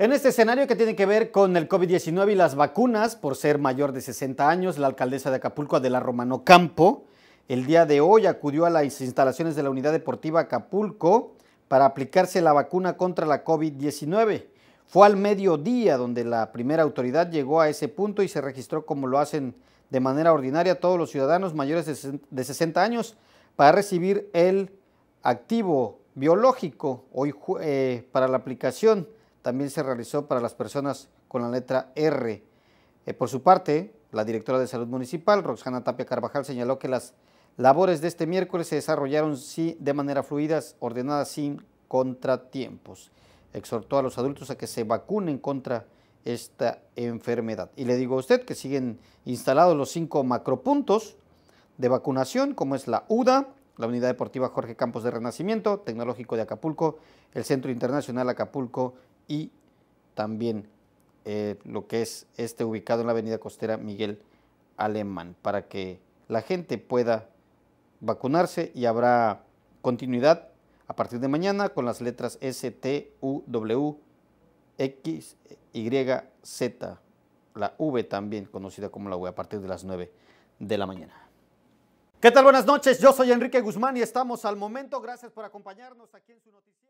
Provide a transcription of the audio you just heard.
En este escenario que tiene que ver con el COVID-19 y las vacunas, por ser mayor de 60 años, la alcaldesa de Acapulco, Adela Romano Campo, el día de hoy acudió a las instalaciones de la Unidad Deportiva Acapulco para aplicarse la vacuna contra la COVID-19. Fue al mediodía donde la primera autoridad llegó a ese punto y se registró como lo hacen de manera ordinaria todos los ciudadanos mayores de 60 años para recibir el activo biológico hoy eh, para la aplicación también se realizó para las personas con la letra R. Eh, por su parte, la directora de Salud Municipal, Roxana Tapia Carvajal, señaló que las labores de este miércoles se desarrollaron sí, de manera fluida, ordenadas sin contratiempos. Exhortó a los adultos a que se vacunen contra esta enfermedad. Y le digo a usted que siguen instalados los cinco macropuntos de vacunación, como es la UDA, la Unidad Deportiva Jorge Campos de Renacimiento, Tecnológico de Acapulco, el Centro Internacional Acapulco y también eh, lo que es este ubicado en la avenida costera Miguel Alemán, para que la gente pueda vacunarse y habrá continuidad a partir de mañana con las letras S, T, U, W, X, Y, Z, la V también conocida como la V a partir de las 9 de la mañana. ¿Qué tal? Buenas noches. Yo soy Enrique Guzmán y estamos al momento. Gracias por acompañarnos aquí en su noticia.